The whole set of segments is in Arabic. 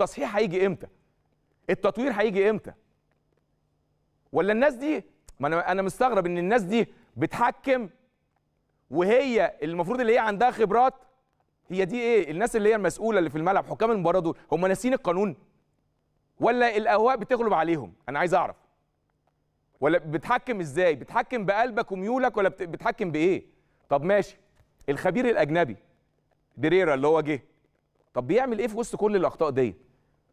التصحيح هيجي امتى التطوير هيجي امتى ولا الناس دي ما انا انا مستغرب ان الناس دي بتحكم وهي المفروض اللي هي عندها خبرات هي دي ايه الناس اللي هي المسؤوله اللي في الملعب حكام المباراه دول هم ناسيين القانون ولا الاهواء بتغلب عليهم انا عايز اعرف ولا بتحكم ازاي بتحكم بقلبك وميولك ولا بتحكم بايه طب ماشي الخبير الاجنبي بريرا اللي هو جه طب بيعمل ايه في وسط كل الاخطاء ديت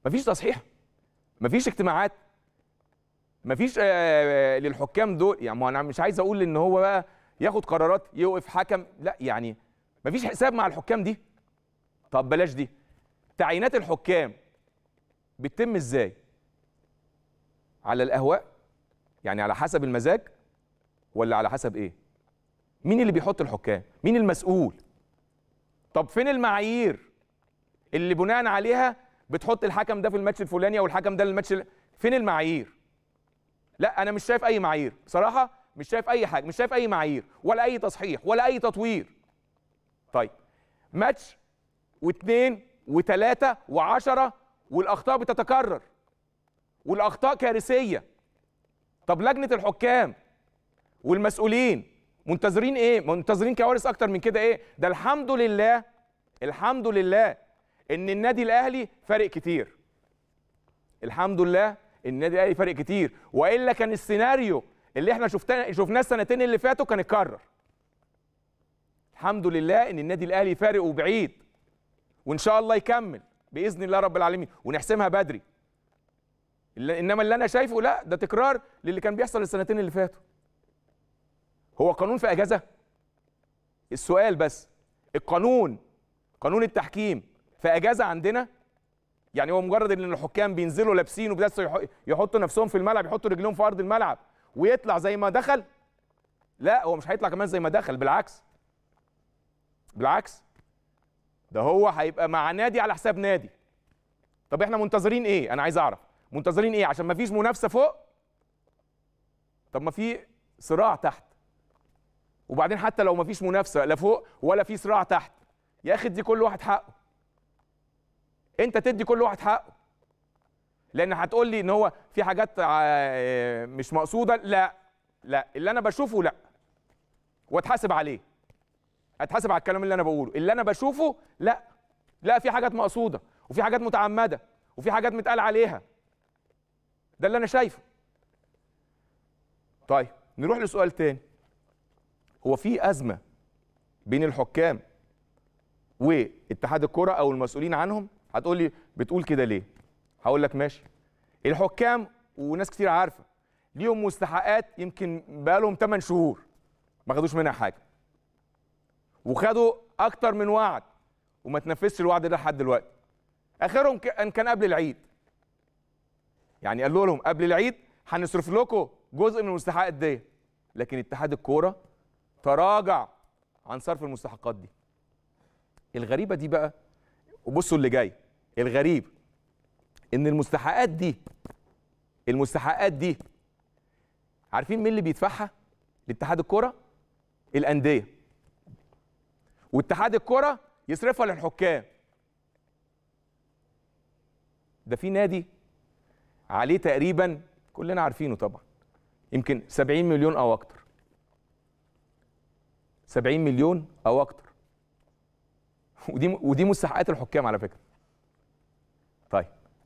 مفيش تصحيح مفيش اجتماعات مفيش آه،, آه للحكام دول يعني ما انا مش عايز اقول ان هو بقى ياخد قرارات يوقف حكم لا يعني مفيش حساب مع الحكام دي طب بلاش دي تعيينات الحكام بتتم ازاي على الاهواء يعني على حسب المزاج ولا على حسب ايه مين اللي بيحط الحكام مين المسؤول طب فين المعايير اللي بناء عليها بتحط الحكم ده في الماتش الفلاني او الحكم ده للماتش فين المعايير لا انا مش شايف اي معايير بصراحه مش شايف اي حاجه مش شايف اي معايير ولا اي تصحيح ولا اي تطوير طيب ماتش واثنين وثلاثه وعشرة والاخطاء بتتكرر والاخطاء كارثيه طب لجنه الحكام والمسؤولين منتظرين ايه منتظرين كوارث اكتر من كده ايه ده الحمد لله الحمد لله ان النادي الاهلي فارق كتير الحمد لله النادي الاهلي فارق كتير والا كان السيناريو اللي احنا شفناه شفناه السنتين اللي فاتوا كان اتكرر الحمد لله ان النادي الاهلي فارق وبعيد وان شاء الله يكمل باذن الله رب العالمين ونحسمها بدري انما اللي انا شايفه لا ده تكرار للي كان بيحصل السنتين اللي فاتوا هو قانون في اجازه السؤال بس القانون قانون التحكيم فاجازه عندنا يعني هو مجرد ان الحكام بينزلوا لابسين وبس يحطوا نفسهم في الملعب يحطوا رجليهم في ارض الملعب ويطلع زي ما دخل لا هو مش هيطلع كمان زي ما دخل بالعكس بالعكس ده هو هيبقى مع نادي على حساب نادي طب احنا منتظرين ايه انا عايز اعرف منتظرين ايه عشان ما فيش منافسه فوق طب ما في صراع تحت وبعدين حتى لو ما فيش منافسه لا فوق ولا في صراع تحت يا اخي دي كل واحد حقه انت تدي كل واحد حقه لان هتقول لي ان هو في حاجات مش مقصوده لا لا اللي انا بشوفه لا واتحاسب عليه اتحاسب على الكلام اللي انا بقوله اللي انا بشوفه لا لا في حاجات مقصوده وفي حاجات متعمده وفي حاجات متقال عليها ده اللي انا شايفه طيب نروح لسؤال تاني هو في ازمه بين الحكام واتحاد الكره او المسؤولين عنهم هتقول لي بتقول كده ليه هقول لك ماشي الحكام وناس كتير عارفه ليهم مستحقات يمكن بقالهم 8 شهور ما خدوش منها حاجه وخدوا اكتر من وعد وما تنفذش الوعد ده لحد دلوقتي اخرهم كان كان قبل العيد يعني قالوا لهم قبل العيد هنصرف لكم جزء من المستحقات دي لكن اتحاد الكوره تراجع عن صرف المستحقات دي الغريبه دي بقى وبصوا اللي جاي الغريب ان المستحقات دي المستحقات دي عارفين مين اللي بيدفعها لاتحاد الكره الانديه واتحاد الكره يصرفها للحكام ده في نادي عليه تقريبا كلنا عارفينه طبعا يمكن 70 مليون او اكتر 70 مليون او اكتر ودي ودي مستحقات الحكام على فكره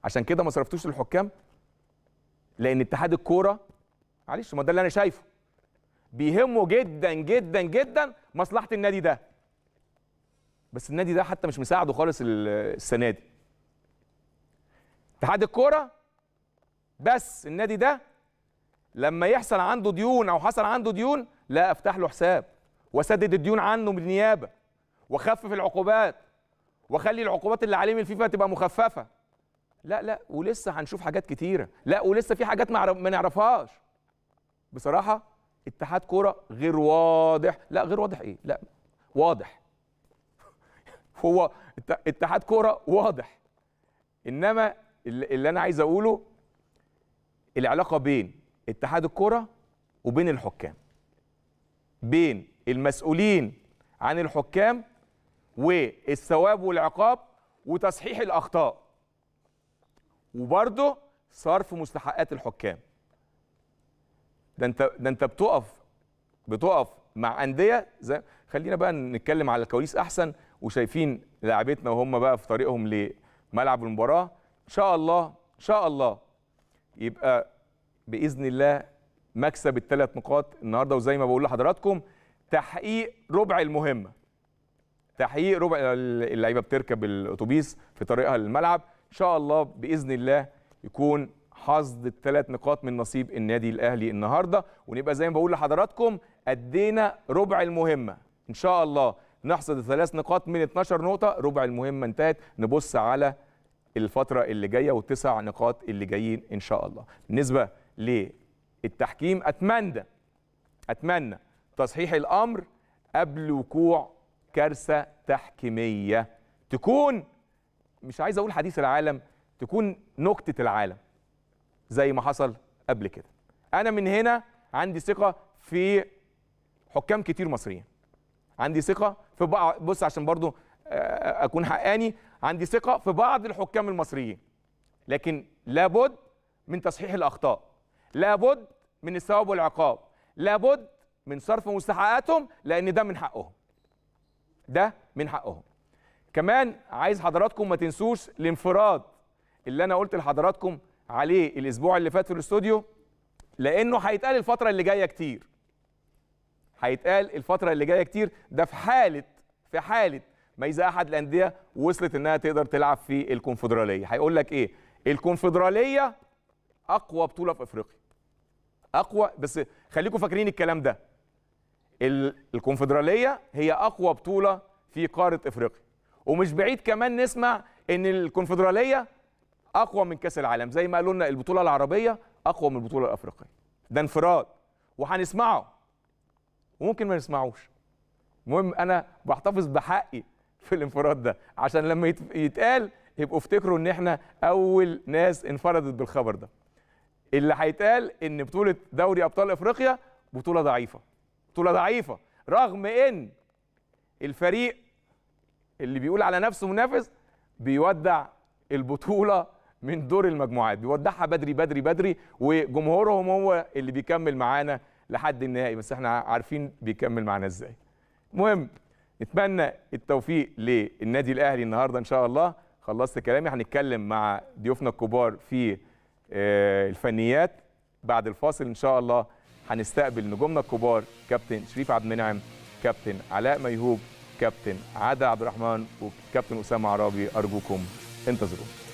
عشان كده ما صرفتوش للحكام لان اتحاد الكوره معلش ما ده اللي انا شايفه بيهمه جدا جدا جدا مصلحه النادي ده بس النادي ده حتى مش مساعده خالص السنه دي اتحاد الكوره بس النادي ده لما يحصل عنده ديون او حصل عنده ديون لا افتح له حساب واسدد الديون عنه بالنيابه واخفف العقوبات واخلي العقوبات اللي عليه من الفيفا تبقى مخففه لا لا ولسه هنشوف حاجات كتيره لا ولسه في حاجات ما نعرفهاش بصراحه اتحاد كوره غير واضح لا غير واضح ايه لا واضح هو اتحاد كوره واضح انما اللي انا عايز اقوله العلاقه بين اتحاد الكوره وبين الحكام بين المسؤولين عن الحكام والثواب والعقاب وتصحيح الاخطاء وبرده صرف مستحقات الحكام ده انت ده انت بتقف بتقف مع انديه زي خلينا بقى نتكلم على الكواليس احسن وشايفين لاعبتنا وهم بقى في طريقهم لملعب المباراه ان شاء الله ان شاء الله يبقى باذن الله مكسب الثلاث نقاط النهارده وزي ما بقول لحضراتكم تحقيق ربع المهمه تحقيق ربع اللعيبه بتركب الاتوبيس في طريقها للملعب ان شاء الله باذن الله يكون حصد الثلاث نقاط من نصيب النادي الاهلي النهارده ونبقى زي ما بقول لحضراتكم ادينا ربع المهمه ان شاء الله نحصد الثلاث نقاط من 12 نقطه ربع المهمه انتهت نبص على الفتره اللي جايه والتسع نقاط اللي جايين ان شاء الله بالنسبه للتحكيم اتمنى اتمنى تصحيح الامر قبل وقوع كارثه تحكيميه تكون مش عايز اقول حديث العالم تكون نكته العالم زي ما حصل قبل كده انا من هنا عندي ثقه في حكام كتير مصريين عندي ثقه في بعض بص عشان برضو اكون حقاني عندي ثقه في بعض الحكام المصريين لكن لابد من تصحيح الاخطاء لابد من الثواب والعقاب لابد من صرف مستحقاتهم لان ده من حقهم ده من حقهم كمان عايز حضراتكم ما تنسوش الانفراد اللي انا قلت لحضراتكم عليه الاسبوع اللي فات في الاستوديو لانه هيتقال الفتره اللي جايه كتير هيتقال الفتره اللي جايه كتير ده في حاله في حاله ما اذا احد الانديه وصلت انها تقدر تلعب في الكونفدراليه هيقول لك ايه الكونفدراليه اقوى بطوله في افريقيا اقوى بس خليكم فاكرين الكلام ده الكونفدراليه هي اقوى بطوله في قاره افريقيا ومش بعيد كمان نسمع ان الكونفدراليه اقوى من كاس العالم زي ما قالوا لنا البطوله العربيه اقوى من البطوله الافريقيه ده انفراد وهنسمعه وممكن ما نسمعوش المهم انا بحتفظ بحقي في الانفراد ده عشان لما يتقال يبقوا افتكروا ان احنا اول ناس انفردت بالخبر ده اللي هيتقال ان بطوله دوري ابطال افريقيا بطوله ضعيفه بطوله ضعيفه رغم ان الفريق اللي بيقول على نفسه منافس بيودع البطوله من دور المجموعات بيودعها بدري بدري بدري وجمهورهم هو اللي بيكمل معانا لحد النهائي بس احنا عارفين بيكمل معانا ازاي المهم نتمنى التوفيق للنادي الاهلي النهارده ان شاء الله خلصت كلامي هنتكلم مع ضيوفنا الكبار في آه، الفنيات بعد الفاصل ان شاء الله هنستقبل نجومنا الكبار كابتن شريف عبد المنعم كابتن علاء ميهوب كابتن عادل عبد الرحمن وكابتن اسامه عرابي ارجوكم انتظرونا